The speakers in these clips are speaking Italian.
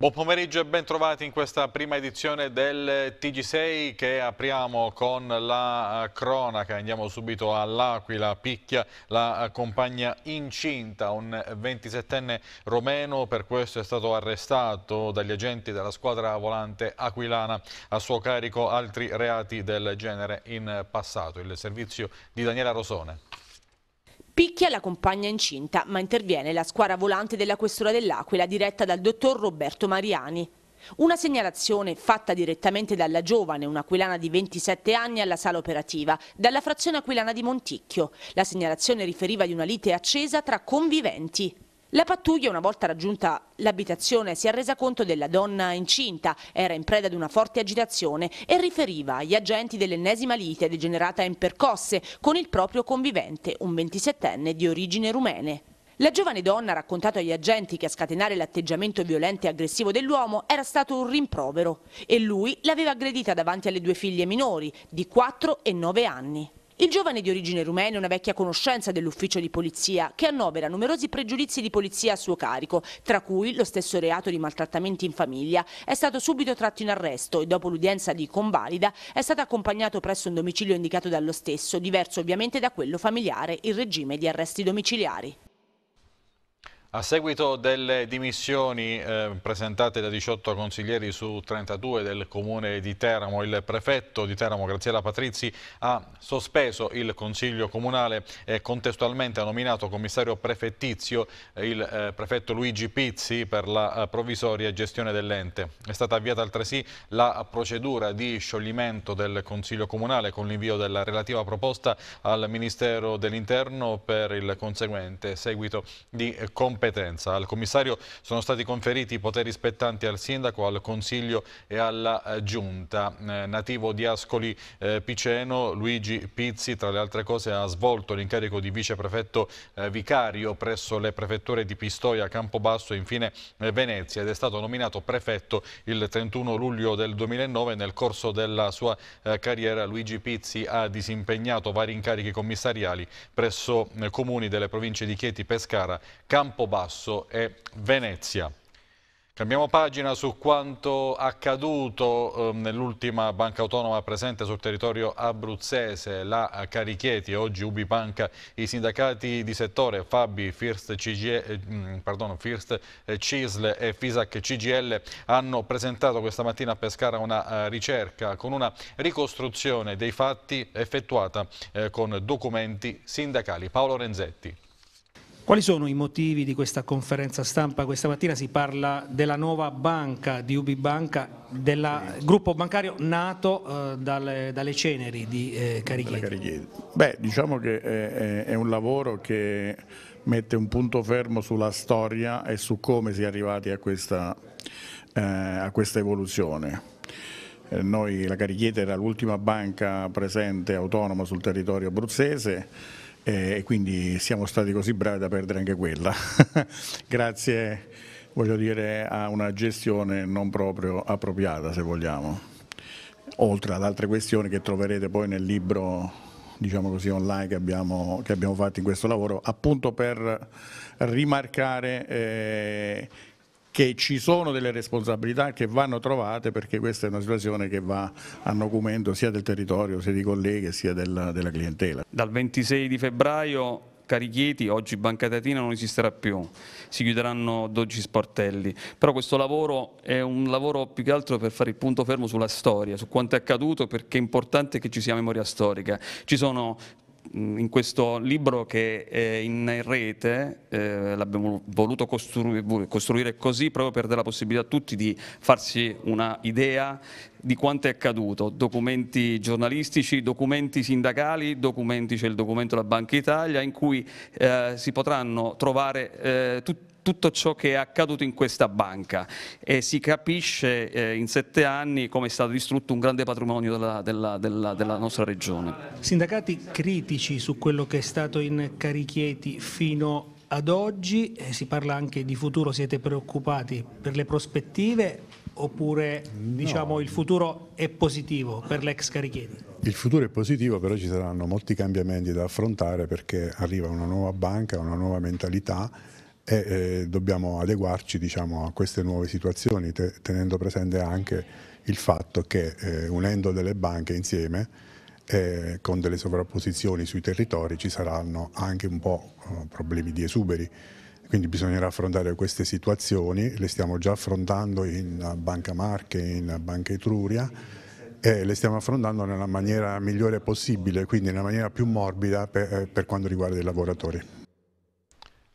Buon pomeriggio e ben trovati in questa prima edizione del TG6 che apriamo con la eh, cronaca. Andiamo subito all'Aquila, picchia la eh, compagna incinta, un 27enne romeno, per questo è stato arrestato dagli agenti della squadra volante aquilana. A suo carico altri reati del genere in passato. Il servizio di Daniela Rosone. Picchia la compagna incinta, ma interviene la squadra volante della Questura dell'Aquila diretta dal dottor Roberto Mariani. Una segnalazione fatta direttamente dalla giovane, un'aquilana di 27 anni, alla sala operativa, dalla frazione aquilana di Monticchio. La segnalazione riferiva di una lite accesa tra conviventi. La pattuglia, una volta raggiunta l'abitazione, si è resa conto della donna incinta, era in preda ad una forte agitazione e riferiva agli agenti dell'ennesima lite degenerata in percosse con il proprio convivente, un 27enne di origine rumene. La giovane donna ha raccontato agli agenti che a scatenare l'atteggiamento violento e aggressivo dell'uomo era stato un rimprovero e lui l'aveva aggredita davanti alle due figlie minori di 4 e 9 anni. Il giovane di origine rumena è una vecchia conoscenza dell'ufficio di polizia che annovera numerosi pregiudizi di polizia a suo carico, tra cui lo stesso reato di maltrattamenti in famiglia. È stato subito tratto in arresto e dopo l'udienza di convalida è stato accompagnato presso un domicilio indicato dallo stesso, diverso ovviamente da quello familiare in regime di arresti domiciliari. A seguito delle dimissioni eh, presentate da 18 consiglieri su 32 del comune di Teramo, il prefetto di Teramo, Graziella Patrizi, ha sospeso il consiglio comunale e contestualmente ha nominato commissario prefettizio eh, il eh, prefetto Luigi Pizzi per la eh, provvisoria gestione dell'ente. È stata avviata altresì la procedura di scioglimento del consiglio comunale con l'invio della relativa proposta al Ministero dell'Interno per il conseguente seguito di competenza competenza. Al commissario sono stati conferiti i poteri spettanti al sindaco, al consiglio e alla eh, giunta. Eh, nativo di Ascoli eh, Piceno, Luigi Pizzi, tra le altre cose, ha svolto l'incarico di viceprefetto vicario presso le prefetture di Pistoia, Campobasso e infine Venezia ed è stato nominato prefetto il 31 luglio del 2009. Nel corso della sua carriera Luigi Pizzi ha disimpegnato vari incarichi commissariali presso comuni delle province di Chieti, Pescara, Campobasso Campobasso e Venezia. Cambiamo pagina su quanto accaduto eh, nell'ultima banca autonoma presente sul territorio abruzzese, la Carichieti. Oggi Ubibanca, i sindacati di settore Fabi, First, CGE, eh, pardon, First eh, CISL e Fisac CGL hanno presentato questa mattina a Pescara una eh, ricerca con una ricostruzione dei fatti effettuata eh, con documenti sindacali. Paolo Renzetti. Quali sono i motivi di questa conferenza stampa? Questa mattina si parla della nuova banca di Ubibanca, del gruppo bancario nato eh, dalle, dalle, ceneri di eh, Carichiedi. Beh, diciamo che eh, è, è un lavoro che mette un punto fermo sulla storia e su come si è arrivati a questa, eh, a questa evoluzione. Eh, noi, la Carichiete era l'ultima banca presente autonoma sul territorio abruzzese eh, e quindi siamo stati così bravi da perdere anche quella. Grazie, voglio dire, a una gestione non proprio appropriata, se vogliamo, oltre ad altre questioni che troverete poi nel libro diciamo così, online che abbiamo, che abbiamo fatto in questo lavoro, appunto per rimarcare eh, che ci sono delle responsabilità che vanno trovate perché questa è una situazione che va a documento sia del territorio, sia di colleghi, sia della, della clientela. Dal 26 di febbraio Cari Chieti, oggi Banca Tatina non esisterà più, si chiuderanno 12 sportelli, però questo lavoro è un lavoro più che altro per fare il punto fermo sulla storia, su quanto è accaduto perché è importante che ci sia memoria storica, ci sono Mm, in questo libro che è in rete, eh, l'abbiamo voluto costruire, costruire, così proprio per dare la possibilità a tutti di farsi una idea di quanto è accaduto, documenti giornalistici, documenti sindacali, documenti, c'è cioè il documento della Banca Italia, in cui eh, si potranno trovare eh, tutti tutto ciò che è accaduto in questa banca e si capisce eh, in sette anni come è stato distrutto un grande patrimonio della, della, della, della, nostra regione. Sindacati critici su quello che è stato in Carichieti fino ad oggi, eh, si parla anche di futuro, siete preoccupati per le prospettive oppure no. diciamo, il futuro è positivo per l'ex Carichieti? Il futuro è positivo, però ci saranno molti cambiamenti da affrontare perché arriva una nuova banca, una nuova mentalità e eh, dobbiamo adeguarci diciamo, a queste nuove situazioni te tenendo presente anche il fatto che eh, unendo delle banche insieme eh, con delle sovrapposizioni sui territori ci saranno anche un po' eh, problemi di esuberi quindi bisognerà affrontare queste situazioni, le stiamo già affrontando in Banca Marche, in Banca Etruria e le stiamo affrontando nella maniera migliore possibile, quindi nella maniera più morbida per, eh, per quanto riguarda i lavoratori.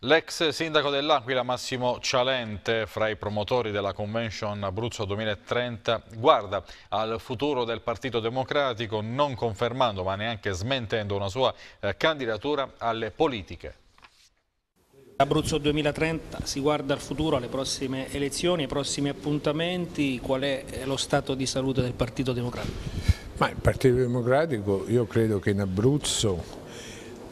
L'ex sindaco dell'Aquila Massimo Cialente, fra i promotori della convention Abruzzo 2030, guarda al futuro del Partito Democratico non confermando ma neanche smentendo una sua eh, candidatura alle politiche. Abruzzo 2030 si guarda al futuro, alle prossime elezioni, ai prossimi appuntamenti, qual è eh, lo stato di salute del Partito Democratico? Ma il Partito Democratico io credo che in Abruzzo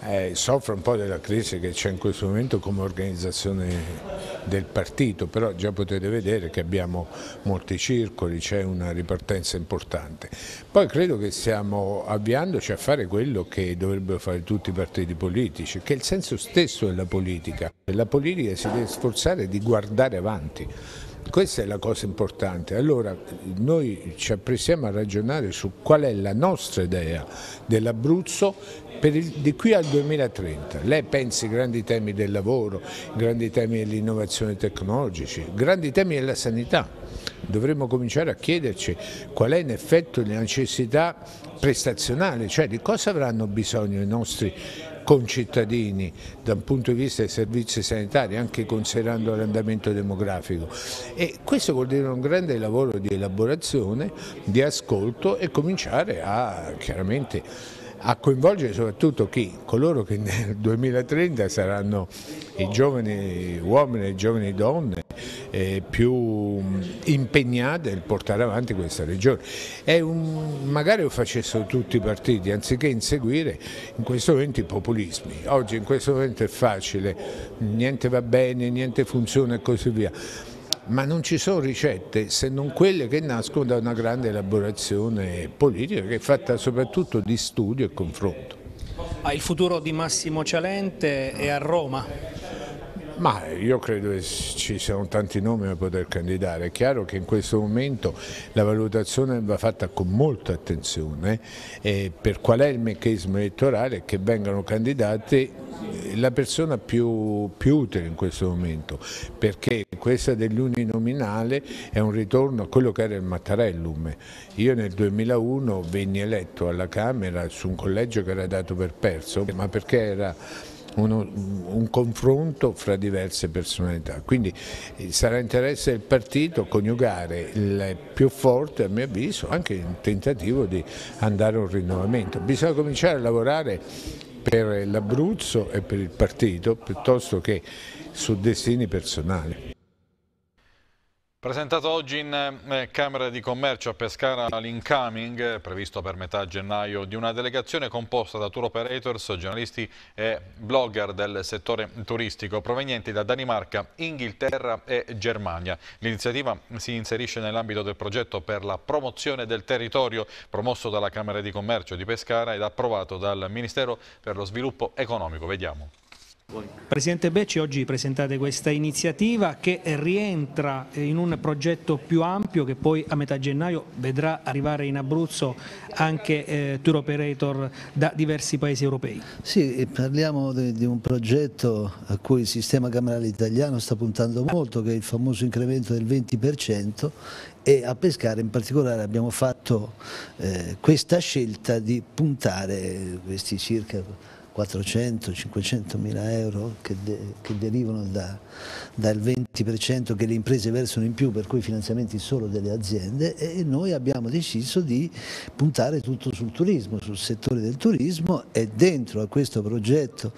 eh, soffre un po' della crisi che c'è in questo momento come organizzazione del partito, però già potete vedere che abbiamo molti circoli, c'è una ripartenza importante. Poi credo che stiamo avviandoci a fare quello che dovrebbero fare tutti i partiti politici, che è il senso stesso della politica. La politica si deve sforzare di guardare avanti, questa è la cosa importante. Allora noi ci apprestiamo a ragionare su qual è la nostra idea dell'Abruzzo di qui al 2030. Lei pensi ai grandi temi del lavoro, grandi temi dell'innovazione tecnologica, grandi temi della sanità. Dovremmo cominciare a chiederci qual è in effetti la necessità prestazionale, cioè di cosa avranno bisogno i nostri concittadini da un punto di vista dei servizi sanitari, anche considerando l'andamento demografico. E questo vuol dire un grande lavoro di elaborazione, di ascolto e cominciare a chiaramente a coinvolgere soprattutto chi? Coloro che nel 2030 saranno i giovani uomini e le giovani donne eh, più mm, impegnate nel portare avanti questa regione. Un, magari lo facessero tutti i partiti anziché inseguire in questo momento i populismi. Oggi in questo momento è facile, niente va bene, niente funziona e così via ma non ci sono ricette se non quelle che nascono da una grande elaborazione politica che è fatta soprattutto di studio e confronto. Il futuro di Massimo Cialente è a Roma? Ma io credo che ci siano tanti nomi a poter candidare. È chiaro che in questo momento la valutazione va fatta con molta attenzione eh, per qual è il meccanismo elettorale che vengano candidati eh, la persona più, più, utile in questo momento perché questa dell'uninominale è un ritorno a quello che era il Mattarellum. Io nel 2001 venni eletto alla Camera su un collegio che era dato per perso ma perché era uno, un confronto fra diverse personalità. Quindi eh, sarà interesse del partito coniugare il più forte, a mio avviso, anche un tentativo di andare a un rinnovamento. Bisogna cominciare a lavorare per l'Abruzzo e per il partito piuttosto che su destini personali. Presentato oggi in eh, Camera di Commercio a Pescara l'incoming, eh, previsto per metà gennaio, di una delegazione composta da tour operators, giornalisti e blogger del settore turistico provenienti da Danimarca, Inghilterra e Germania. L'iniziativa si inserisce nell'ambito del progetto per la promozione del territorio promosso dalla Camera di Commercio di Pescara ed approvato dal Ministero per lo Sviluppo Economico. Vediamo. Presidente Becci, oggi presentate questa iniziativa che rientra in un progetto più ampio che poi a metà gennaio vedrà arrivare in Abruzzo anche eh, tour operator da diversi paesi europei. Sì, parliamo di, di un progetto a cui il sistema camerale italiano sta puntando molto, che è il famoso incremento del 20% e a Pescara in particolare abbiamo fatto eh, questa scelta di puntare questi circa 400-500 mila euro che, de, che derivano da, dal 20% che le imprese versano in più per cui i finanziamenti solo delle aziende e noi abbiamo deciso di puntare tutto sul turismo, sul settore del turismo e dentro a questo progetto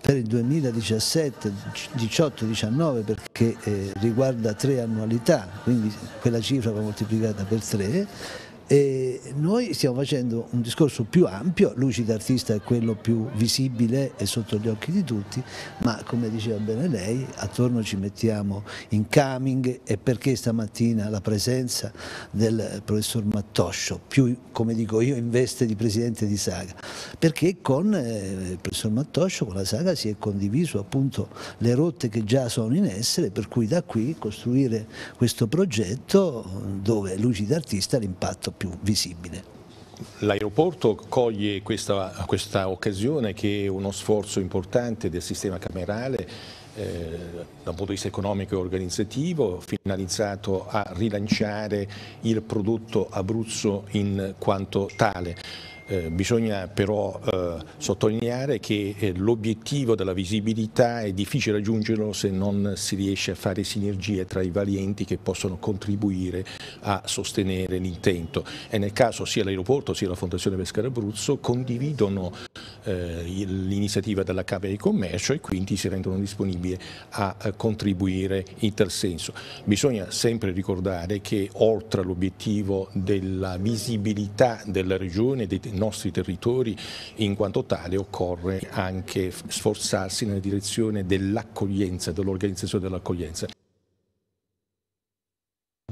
per il 2017, 18, 19 perché eh, riguarda tre annualità, quindi quella cifra va moltiplicata per tre e noi stiamo facendo un discorso più ampio, Luci d'artista è quello più visibile e sotto gli occhi di tutti, ma come diceva bene lei, attorno ci mettiamo in coming e perché stamattina la presenza del professor Mattoscio, più come dico io in veste di presidente di Saga, perché con eh, il professor Mattoscio, con la Saga si è condiviso appunto le rotte che già sono in essere, per cui da qui costruire questo progetto dove Luci d'artista l'impatto più visibile. L'aeroporto coglie questa, questa, occasione che è uno sforzo importante del sistema camerale eh, da un punto di vista economico e organizzativo, finalizzato a rilanciare il prodotto Abruzzo in quanto tale. Eh, bisogna però eh, sottolineare che eh, l'obiettivo della visibilità è difficile raggiungerlo se non si riesce a fare sinergie tra i vari enti che possono contribuire a sostenere l'intento e nel caso sia l'aeroporto sia la Fondazione Pescara Abruzzo condividono eh, l'iniziativa della Camera di Commercio e quindi si rendono disponibili a, a eh, contribuire in tal senso. Bisogna sempre ricordare che oltre all'obiettivo della visibilità della regione dei nostri territori, in quanto tale occorre anche sforzarsi nella direzione dell'accoglienza, dell'organizzazione dell'accoglienza.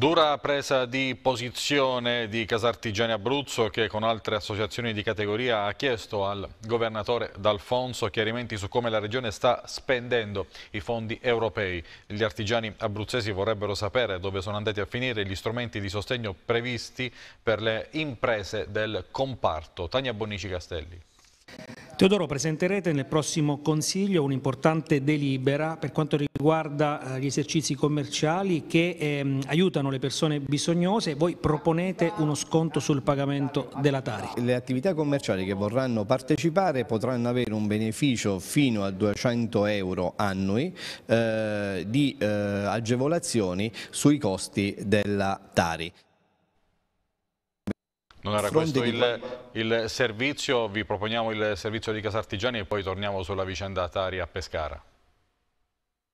Dura presa di posizione di Casartigiani Abruzzo che con altre associazioni di categoria ha chiesto al governatore D'Alfonso chiarimenti su come la regione sta spendendo i fondi europei. Gli artigiani abruzzesi vorrebbero sapere dove sono andati a finire gli strumenti di sostegno previsti per le imprese del comparto. Tania Bonici Castelli. Teodoro, presenterete nel prossimo Consiglio un'importante delibera per quanto riguarda eh, gli esercizi commerciali che ehm, aiutano le persone bisognose. Voi proponete uno sconto sul pagamento della Tari. Le attività commerciali che vorranno partecipare potranno avere un beneficio fino a 200 euro annui eh, di eh, agevolazioni sui costi della Tari. Non era questo il, il servizio, vi proponiamo il servizio di Casartigiani e poi torniamo sulla vicenda Atari a Pescara.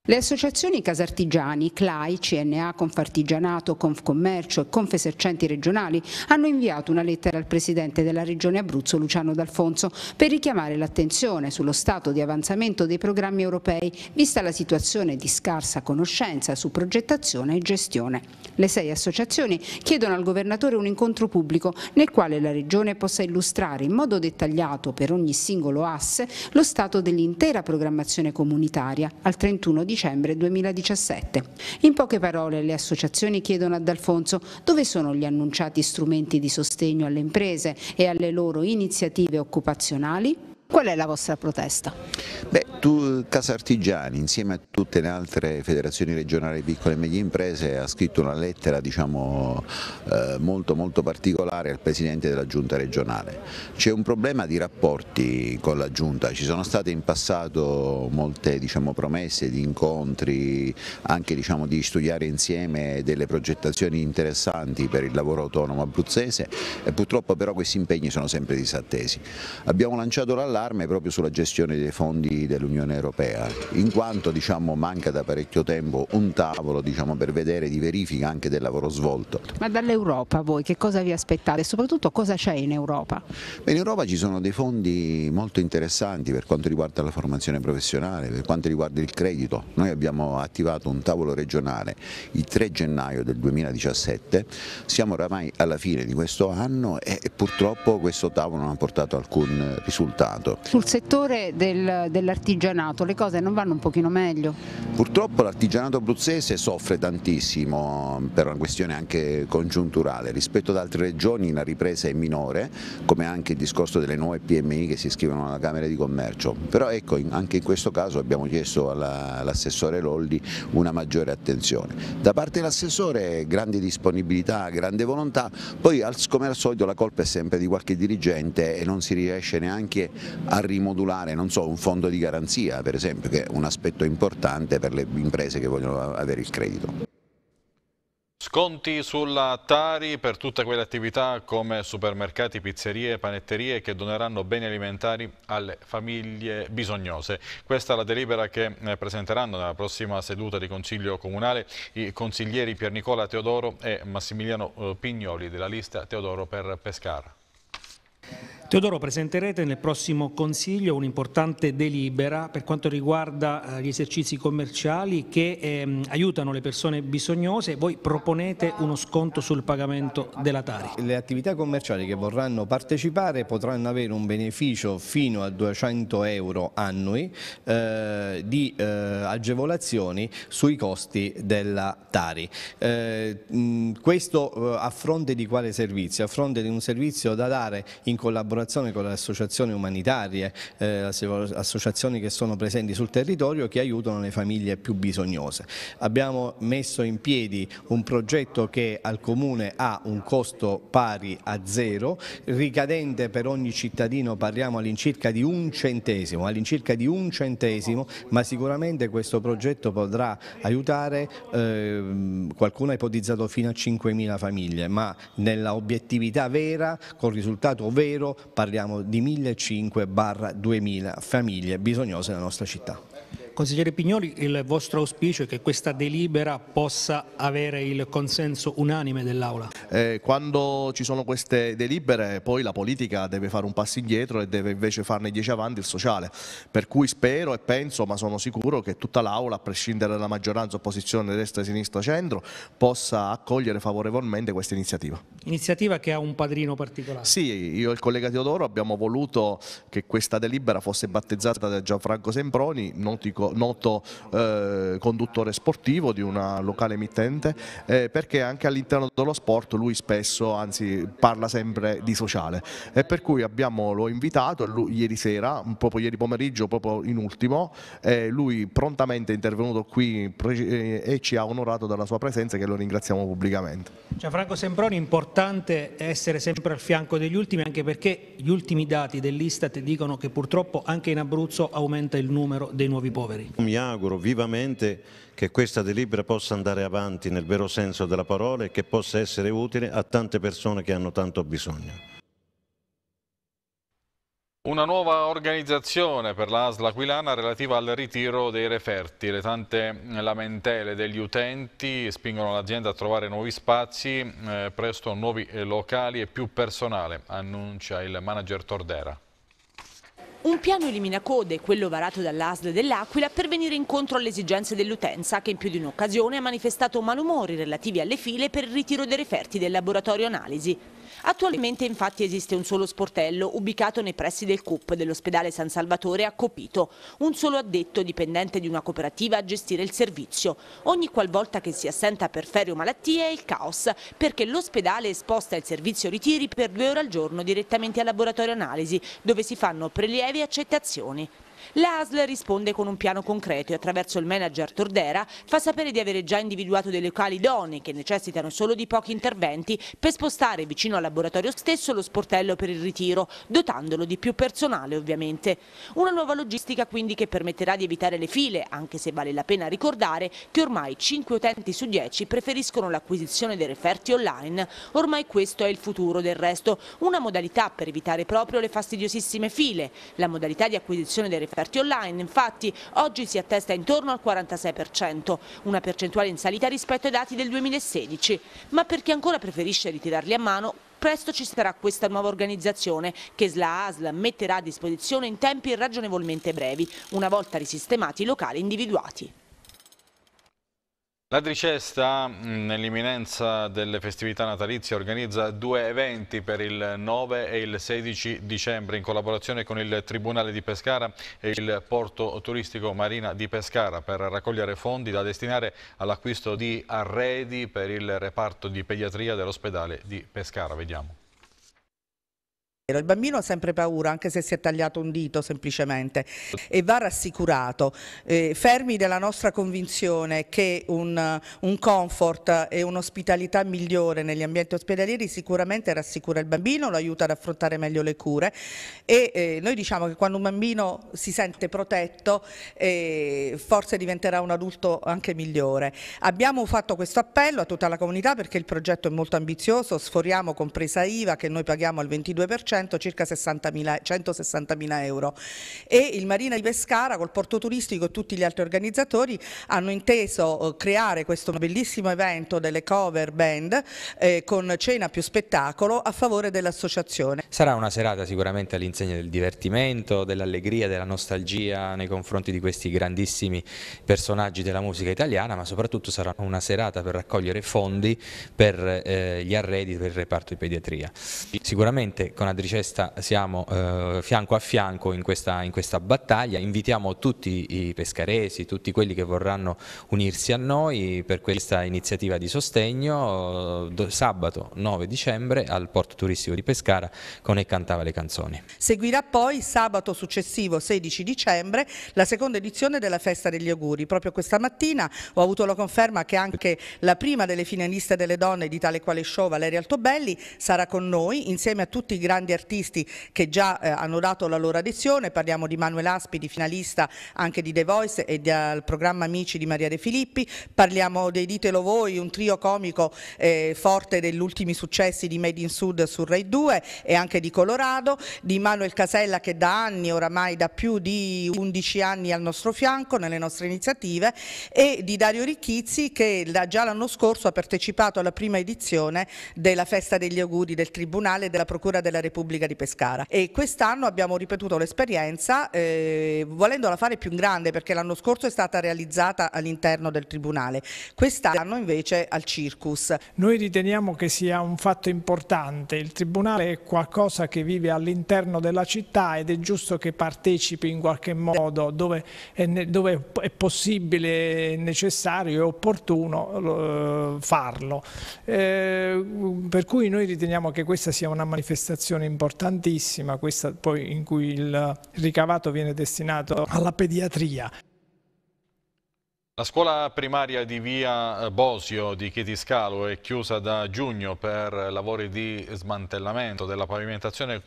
Le associazioni casartigiani, CLAI, CNA, Confartigianato, Confcommercio e Confesercenti regionali hanno inviato una lettera al Presidente della Regione Abruzzo, Luciano D'Alfonso, per richiamare l'attenzione sullo stato di avanzamento dei programmi europei, vista la situazione di scarsa conoscenza su progettazione e gestione. Le sei associazioni chiedono al Governatore un incontro pubblico nel quale la Regione possa illustrare in modo dettagliato per ogni singolo asse lo stato dell'intera programmazione comunitaria al 31 dicembre dicembre 2017. In poche parole le associazioni chiedono ad Alfonso dove sono gli annunciati strumenti di sostegno alle imprese e alle loro iniziative occupazionali? Qual è la vostra protesta? Beh, tu, Casa Artigiani insieme a tutte le altre federazioni regionali piccole e medie imprese ha scritto una lettera diciamo, eh, molto, molto particolare al Presidente della Giunta regionale. C'è un problema di rapporti con la Giunta, ci sono state in passato molte diciamo, promesse di incontri, anche diciamo, di studiare insieme delle progettazioni interessanti per il lavoro autonomo abruzzese e purtroppo però questi impegni sono sempre disattesi. Abbiamo lanciato l'allarme d'allarme proprio sulla gestione dei fondi dell'Unione Europea, in quanto diciamo, manca da parecchio tempo un tavolo diciamo, per vedere di verifica anche del lavoro svolto. Ma dall'Europa voi che cosa vi aspettate e soprattutto cosa c'è in Europa? Beh, in Europa ci sono dei fondi molto interessanti per quanto riguarda la formazione professionale, per quanto riguarda il credito. Noi abbiamo attivato un tavolo regionale il 3 gennaio del 2017, siamo oramai alla fine di questo anno e purtroppo questo tavolo non ha portato alcun risultato aiuto. Sul settore del, dell'artigianato le cose non vanno un pochino meglio? Purtroppo l'artigianato abruzzese soffre tantissimo per una questione anche congiunturale, rispetto ad altre regioni la ripresa è minore, come anche il discorso delle nuove PMI che si iscrivono alla Camera di Commercio, però ecco anche in questo caso abbiamo chiesto all'assessore Lolli una maggiore attenzione. Da parte dell'assessore grande disponibilità, grande volontà, poi come al solito la colpa è sempre di qualche dirigente e non si riesce neanche a rimodulare so, un fondo di garanzia per esempio che è un aspetto importante per le imprese che vogliono avere il credito. Sconti sulla Tari per tutte quelle attività come supermercati, pizzerie panetterie che doneranno beni alimentari alle famiglie bisognose. Questa è la delibera che eh, presenteranno nella prossima seduta di Consiglio Comunale i consiglieri Piernicola Teodoro e Massimiliano eh, Pignoli della lista Teodoro per Pescara. Teodoro, presenterete nel prossimo Consiglio un'importante delibera per quanto riguarda eh, gli esercizi commerciali che ehm, aiutano le persone bisognose. Voi proponete uno sconto sul pagamento della Tari. Le attività commerciali che vorranno partecipare potranno avere un beneficio fino a 200 euro annui eh, di eh, agevolazioni sui costi della Tari. Eh, mh, questo eh, a fronte di quale servizio? A fronte di un servizio da dare in collaborazione con le associazioni umanitarie, eh, associazioni che sono presenti sul territorio che aiutano le famiglie più bisognose. Abbiamo messo in piedi un progetto che al Comune ha un costo pari a zero, ricadente per ogni cittadino parliamo all'incirca di un centesimo, all'incirca di un centesimo, ma sicuramente questo progetto potrà aiutare, eh, qualcuno ha ipotizzato fino a 5.000 famiglie, ma nella obiettività vera, con risultato vero, ovvero parliamo di 1.500-2.000 famiglie bisognose nella nostra città. Consigliere Pignoli, il vostro auspicio è che questa delibera possa avere il consenso unanime dell'Aula? Eh, quando ci sono queste delibere poi la politica deve fare un passo indietro e deve invece farne dieci avanti il sociale, per cui spero e penso, ma sono sicuro che tutta l'Aula, a prescindere dalla maggioranza, opposizione, destra, sinistra, centro, possa accogliere favorevolmente questa iniziativa. Iniziativa che ha un padrino particolare? Sì, io e il collega Teodoro abbiamo voluto che questa delibera fosse battezzata da Gianfranco Semproni, notico noto, eh, conduttore sportivo di una locale emittente, eh, perché anche all'interno dello sport lui spesso, anzi parla sempre di sociale e per cui abbiamo, l'ho invitato lui, ieri sera, proprio ieri pomeriggio, proprio in ultimo, eh, lui prontamente è intervenuto qui eh, e ci ha onorato dalla sua presenza che lo ringraziamo pubblicamente. Gianfranco Semproni, importante essere sempre al fianco degli ultimi anche perché gli ultimi dati dell'Istat dicono che purtroppo anche in Abruzzo aumenta il numero dei nuovi poveri poveri. Mi auguro vivamente che questa delibera possa andare avanti nel vero senso della parola e che possa essere utile a tante persone che hanno tanto bisogno. Una nuova organizzazione per la Aquilana relativa al ritiro dei referti. Le tante lamentele degli utenti spingono l'azienda a trovare nuovi spazi, eh, presto nuovi locali e più personale, annuncia il manager Tordera. Un piano elimina code, quello varato dall'ASL dell'Aquila, per venire incontro alle esigenze dell'utenza che in più di un'occasione ha manifestato malumori relativi alle file per il ritiro dei referti del laboratorio analisi. Attualmente infatti esiste un solo sportello ubicato nei pressi del CUP dell'ospedale San Salvatore a Copito, un solo addetto dipendente di una cooperativa a gestire il servizio. Ogni qualvolta che si assenta per ferie o malattie è il caos, perché l'ospedale sposta il servizio ritiri per due ore al giorno direttamente al laboratorio analisi, dove si fanno prelievi e accettazioni. La ASL risponde con un piano concreto e attraverso il manager Tordera fa sapere di avere già individuato dei locali idonei che necessitano solo di pochi interventi per spostare vicino al laboratorio stesso lo sportello per il ritiro, dotandolo di più personale ovviamente. Una nuova logistica quindi che permetterà di evitare le file, anche se vale la pena ricordare che ormai 5 utenti su 10 preferiscono l'acquisizione dei referti online. Ormai questo è il futuro del resto, una modalità per evitare proprio le fastidiosissime file. La modalità di acquisizione dei referti offerti online, infatti oggi si attesta intorno al 46%, una percentuale in salita rispetto ai dati del 2016, ma per chi ancora preferisce ritirarli a mano presto ci sarà questa nuova organizzazione che la ASL metterà a disposizione in tempi ragionevolmente brevi, una volta risistemati i locali individuati. La Dricesta, mm, nell'imminenza delle festività natalizie, organizza due eventi per il 9 e il 16 dicembre in collaborazione con il Tribunale di Pescara e il Porto Turistico Marina di Pescara per raccogliere fondi da destinare all'acquisto di arredi per il reparto di pediatria dell'ospedale di Pescara. Vediamo. Il bambino ha sempre paura, anche se si è tagliato un dito semplicemente, e va rassicurato. Eh, fermi della nostra convinzione che un, un comfort e un'ospitalità migliore negli ambienti ospedalieri sicuramente rassicura il bambino, lo aiuta ad affrontare meglio le cure e eh, noi diciamo che quando un bambino si sente protetto eh, forse diventerà un adulto anche migliore. Abbiamo fatto questo appello a tutta la comunità perché il progetto è molto ambizioso, sforiamo compresa IVA che noi paghiamo al 22%, 100, circa 60.000, 160.000 euro. E il Marina di Pescara col porto turistico e tutti gli altri organizzatori hanno inteso eh, creare questo bellissimo evento delle cover band eh, con cena più spettacolo a favore dell'associazione. Sarà una serata sicuramente all'insegna del divertimento, dell'allegria, della nostalgia nei confronti di questi grandissimi personaggi della musica italiana, ma soprattutto sarà una serata per raccogliere fondi per eh, gli arredi del reparto di pediatria. Sicuramente con Adri di Cesta siamo eh, fianco a fianco in questa, in questa, battaglia, invitiamo tutti i pescaresi, tutti quelli che vorranno unirsi a noi per questa iniziativa di sostegno eh, sabato 9 dicembre al porto turistico di Pescara con E cantava le canzoni. Seguirà poi sabato successivo 16 dicembre la seconda edizione della festa degli auguri, proprio questa mattina ho avuto la conferma che anche la prima delle finaliste delle donne di tale quale show Valeria Altobelli sarà con noi insieme a tutti i grandi artisti artisti che già eh, hanno dato la loro adesione, parliamo di Manuel Aspidi, finalista anche di The Voice e del programma Amici di Maria De Filippi, parliamo dei Ditelo Voi, un trio comico eh, forte degli ultimi successi di Made in Sud su Rai 2 e anche di Colorado, di Manuel Casella che da anni, oramai da più di 11 anni al nostro fianco nelle nostre iniziative e di Dario Ricchizzi che già l'anno scorso ha partecipato alla prima edizione della Festa degli Auguri del Tribunale e della Procura della Repubblica Repubblica di Pescara e quest'anno abbiamo ripetuto l'esperienza eh, volendola fare più grande perché l'anno scorso è stata realizzata all'interno del Tribunale, quest'anno invece al Circus. Noi riteniamo che sia un fatto importante, il Tribunale è qualcosa che vive all'interno della città ed è giusto che partecipi in qualche modo dove è, dove è possibile, necessario e opportuno eh, farlo. Eh, per cui noi riteniamo che questa sia una manifestazione importantissima, questa poi in cui il ricavato viene destinato alla pediatria. La scuola primaria di via eh, Bosio di Chetiscalo è chiusa da giugno per lavori di smantellamento della pavimentazione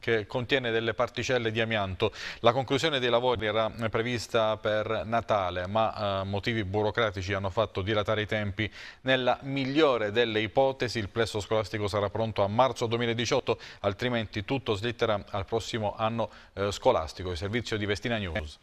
che contiene delle particelle di amianto. La conclusione dei lavori era prevista per Natale, ma eh, motivi burocratici hanno fatto dilatare i tempi. Nella migliore delle ipotesi il plesso scolastico sarà pronto a marzo 2018, altrimenti tutto slitterà al prossimo anno eh, scolastico. Il servizio di Vestina News.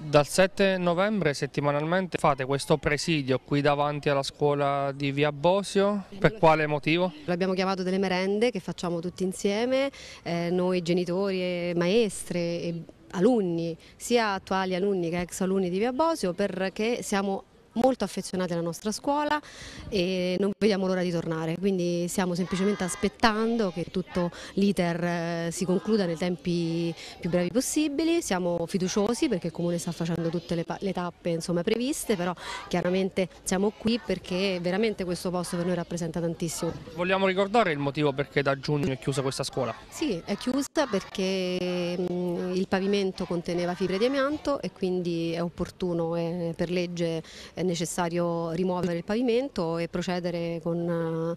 Dal 7 novembre settimanalmente fate questo presidio qui davanti alla scuola di Via Bosio, per quale motivo? L'abbiamo chiamato delle merende che facciamo tutti insieme, eh, noi genitori e maestre e alunni, sia attuali alunni che ex alunni di Via Bosio, perché siamo molto affezionati alla nostra scuola e non vediamo l'ora di tornare, quindi stiamo semplicemente aspettando che tutto l'iter eh, si concluda nei tempi più brevi possibili, siamo fiduciosi perché il Comune sta facendo tutte le, le tappe insomma, previste, però chiaramente siamo qui perché veramente questo posto per noi rappresenta tantissimo. Vogliamo ricordare il motivo perché da giugno è chiusa questa scuola? Sì, è chiusa perché mh, mm, il pavimento conteneva fibre di amianto e quindi è opportuno eh, per legge eh, necessario rimuovere il pavimento e procedere con,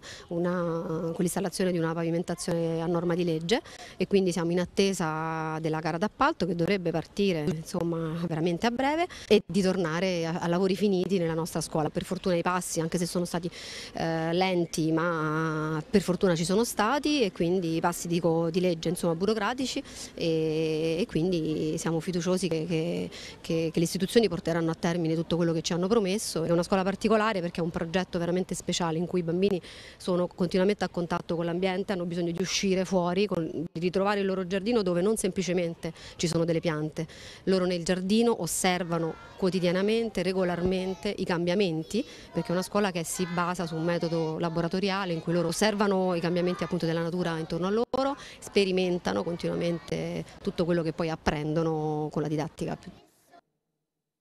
eh, con l'installazione di una pavimentazione a norma di legge e quindi siamo in attesa della gara d'appalto che dovrebbe partire insomma, veramente a breve e di tornare a, a, lavori finiti nella nostra scuola. Per fortuna i passi, anche se sono stati eh, lenti, ma per fortuna ci sono stati e quindi i passi dico, di legge insomma, burocratici e, e quindi siamo fiduciosi che, che, che, che le istituzioni porteranno a termine tutto quello che ci hanno promesso messo, è una scuola particolare perché è un progetto veramente speciale in cui i bambini sono continuamente a contatto con l'ambiente, hanno bisogno di uscire fuori, di ritrovare il loro giardino dove non semplicemente ci sono delle piante, loro nel giardino osservano quotidianamente, regolarmente i cambiamenti perché è una scuola che si basa su un metodo laboratoriale in cui loro osservano i cambiamenti appunto della natura intorno a loro, sperimentano continuamente tutto quello che poi apprendono con la didattica.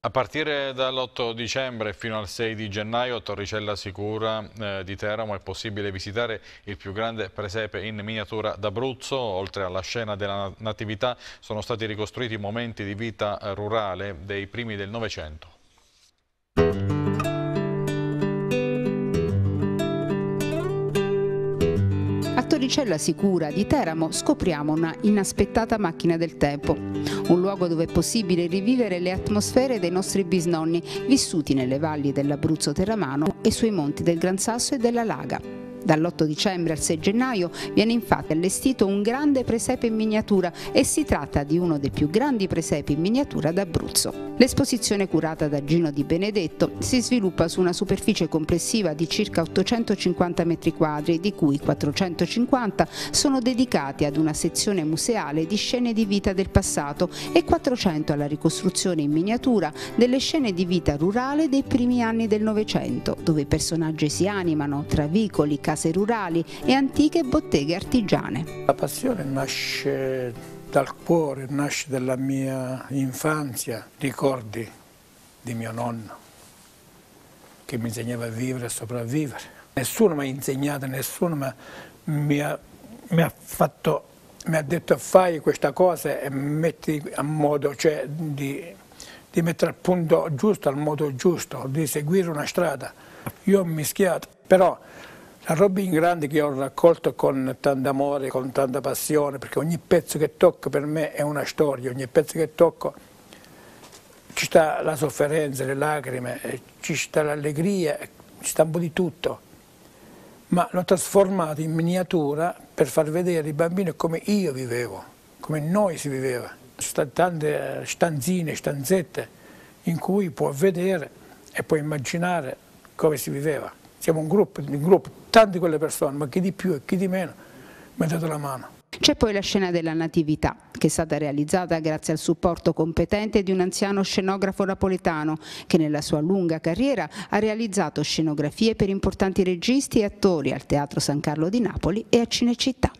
A partire dall'8 dicembre fino al 6 di gennaio a Torricella Sicura eh, di Teramo è possibile visitare il più grande presepe in miniatura d'Abruzzo. Oltre alla scena della natività sono stati ricostruiti momenti di vita eh, rurale dei primi del Novecento. Torricella Sicura di Teramo scopriamo una inaspettata macchina del tempo, un luogo dove è possibile rivivere le atmosfere dei nostri bisnonni vissuti nelle valli dell'Abruzzo Terramano e sui monti del Gran Sasso e della Laga. Dall'8 dicembre al 6 gennaio viene infatti allestito un grande presepe in miniatura e si tratta di uno dei più grandi presepi in miniatura d'Abruzzo. L'esposizione curata da Gino Di Benedetto si sviluppa su una superficie complessiva di circa 850 metri quadri, di cui 450 sono dedicati ad una sezione museale di scene di vita del passato e 400 alla ricostruzione in miniatura delle scene di vita rurale dei primi anni del Novecento, dove i personaggi si animano tra vicoli, case rurali e antiche botteghe artigiane. La passione nasce dal cuore, nasce dalla mia infanzia, ricordi di mio nonno che mi insegnava a vivere e sopravvivere. Nessuno mi ha insegnato, nessuno mi ha, mi ha fatto mi ha detto fai questa cosa e metti a modo cioè, di, di, mettere al punto giusto, al modo giusto, di seguire una strada. Io ho mischiato, però la roba in Grande che ho raccolto con tanto amore, con tanta passione, perché ogni pezzo che tocco per me è una storia, ogni pezzo che tocco ci sta la sofferenza, le lacrime, eh, ci sta l'allegria, eh, ci sta un po' di tutto, ma l'ho trasformato in miniatura per far vedere ai bambini come io vivevo, come noi si viveva. Ci sono tante eh, stanzine, stanzette in cui può vedere e può immaginare come si viveva siamo un gruppo, un gruppo, tante quelle persone, ma chi di più e chi di meno, mi mettete la mano. C'è poi la scena della natività, che è stata realizzata grazie al supporto competente di un anziano scenografo napoletano, che nella sua lunga carriera ha realizzato scenografie per importanti registi e attori al Teatro San Carlo di Napoli e a Cinecittà.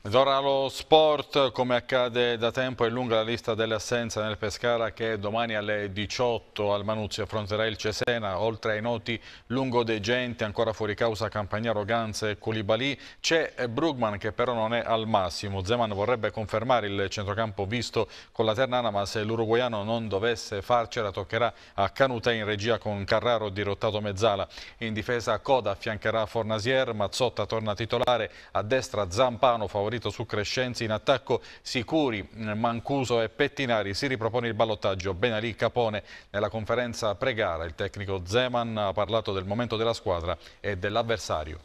Ed ora lo sport, come accade da tempo è lunga la lista delle assenze nel Pescara che domani alle 18 al Manuzzi affronterà il Cesena, oltre ai noti Lungo De Genti, ancora fuori causa Campagnaro Ganze e Koulibaly, c'è eh, Brugman che però non è al massimo, Zeman vorrebbe confermare il centrocampo visto con la Ternana ma se l'uruguaiano non dovesse farcela toccherà a Canutè in regia con Carraro dirottato mezzala, in difesa Coda affiancherà Fornasier, Mazzotta torna titolare, a destra Zampano favorito favorito su Crescenzi in attacco sicuri Mancuso e Pettinari. Si ripropone il ballottaggio Benalì Capone nella conferenza pre-gara. Il tecnico Zeman ha parlato del momento della squadra e dell'avversario.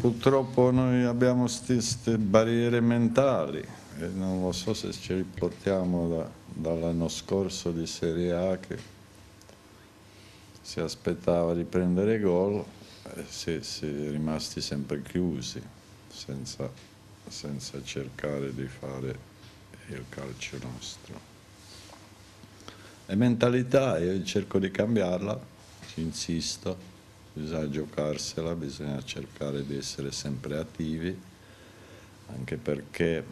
Purtroppo noi abbiamo queste barriere mentali e non lo so se ci riportiamo da, dall'anno scorso di Serie A che si aspettava di prendere gol e eh, si, si è rimasti sempre chiusi senza senza cercare di fare il calcio nostro. E mentalità io cerco di cambiarla, ci insisto, bisogna giocarsela, bisogna cercare di essere sempre attivi, anche perché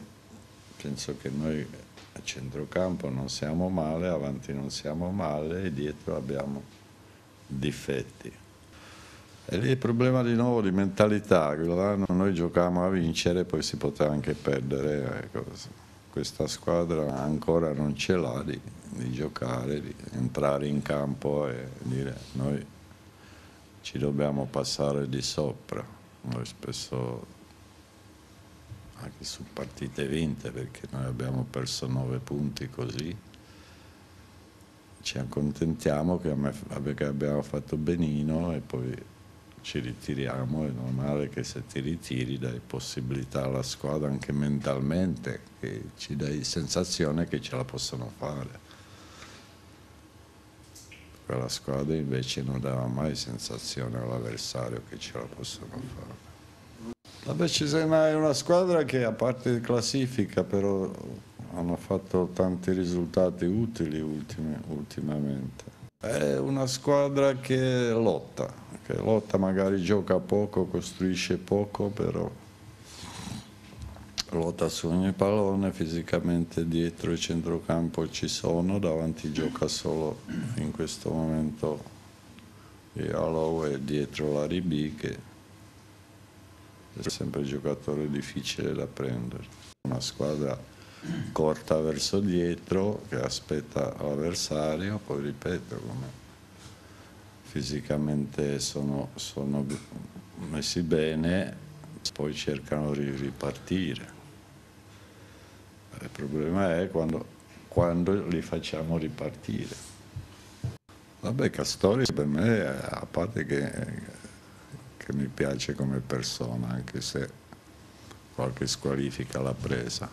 penso che noi a centrocampo non siamo male, avanti non siamo male e dietro abbiamo difetti. E lì il problema di nuovo di mentalità, noi giocavamo a vincere poi si poteva anche perdere. Ecco. Questa squadra ancora non ce l'ha di, di, giocare, di entrare in campo e dire noi ci dobbiamo passare di sopra. Noi spesso anche su partite vinte perché noi abbiamo perso nove punti così ci accontentiamo che abbiamo fatto benino e poi ci ritiriamo, è normale che se ti ritiri dai possibilità alla squadra anche mentalmente, che ci dai sensazione che ce la possono fare. Quella squadra invece non dava mai sensazione all'avversario che ce la possono fare. Vabbè, Cesena è una squadra che a parte classifica però hanno fatto tanti risultati utili ultime, ultimamente è una squadra che lotta, che lotta magari gioca poco, costruisce poco, però lotta su ogni pallone, fisicamente dietro il centrocampo ci sono, davanti gioca solo in questo momento Yalow e dietro la Ribi che è sempre un giocatore difficile da prendere. Una squadra corta verso dietro che aspetta l'avversario, poi ripeto come fisicamente sono, sono messi bene, poi cercano di ripartire. Il problema è quando, quando li facciamo ripartire. Vabbè, Castori per me, a parte che, che, mi piace come persona, anche se qualche squalifica l'ha presa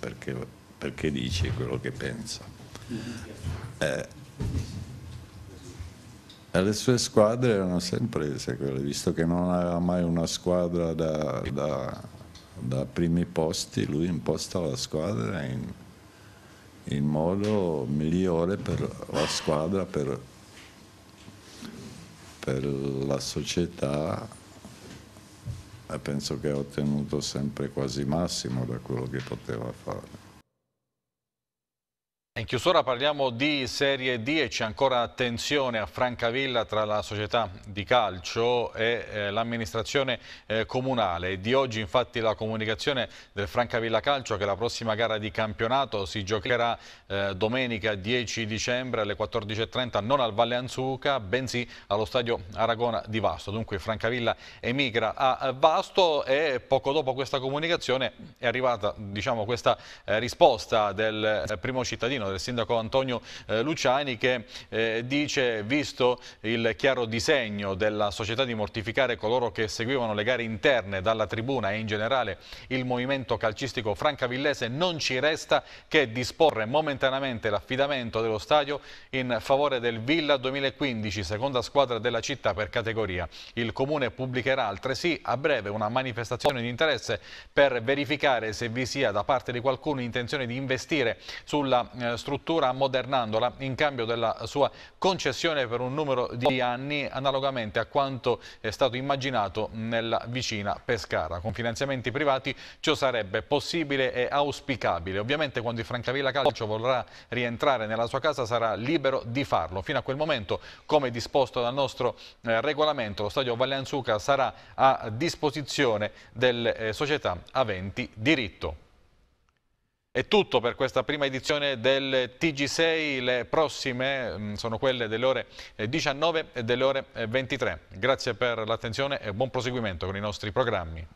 perché, perché dice quello che pensa. Eh, e le sue squadre erano sempre quelle, visto che non aveva mai una squadra da, da, da primi posti, lui imposta la squadra in, in modo migliore per la squadra, per, per la società penso che ha ottenuto sempre quasi massimo da quello che poteva fare. In chiusura parliamo di Serie D e c'è ancora tensione a Francavilla tra la società di calcio e eh, l'amministrazione eh, comunale. Di oggi infatti la comunicazione del Francavilla Calcio che la prossima gara di campionato si giocherà eh, domenica 10 dicembre alle 14.30 non al Valle Anzuca bensì allo stadio Aragona di Vasto. Dunque Francavilla emigra a Vasto e poco dopo questa comunicazione è arrivata diciamo, questa eh, risposta del eh, primo cittadino Torino, del sindaco Antonio eh, Luciani, che eh, dice, visto il chiaro disegno della società di mortificare coloro che seguivano le gare interne dalla tribuna e in generale il movimento calcistico francavillese, non ci resta che disporre momentaneamente l'affidamento dello stadio in favore del Villa 2015, seconda squadra della città per categoria. Il Comune pubblicherà altresì a breve una manifestazione di interesse per verificare se vi sia da parte di qualcuno intenzione di investire sulla eh, eh, struttura ammodernandola in cambio della sua concessione per un numero di anni analogamente a quanto è stato immaginato nella vicina Pescara. Con finanziamenti privati ciò sarebbe possibile e auspicabile. Ovviamente quando il Francavilla Calcio vorrà rientrare nella sua casa sarà libero di farlo. Fino a quel momento, come disposto dal nostro eh, regolamento, lo stadio Valleanzuca sarà a disposizione delle eh, società aventi diritto. È tutto per questa prima edizione del TG6, le prossime mm, sono quelle delle ore 19 eh, e delle ore 23. Eh, Grazie per l'attenzione e buon proseguimento con i nostri programmi.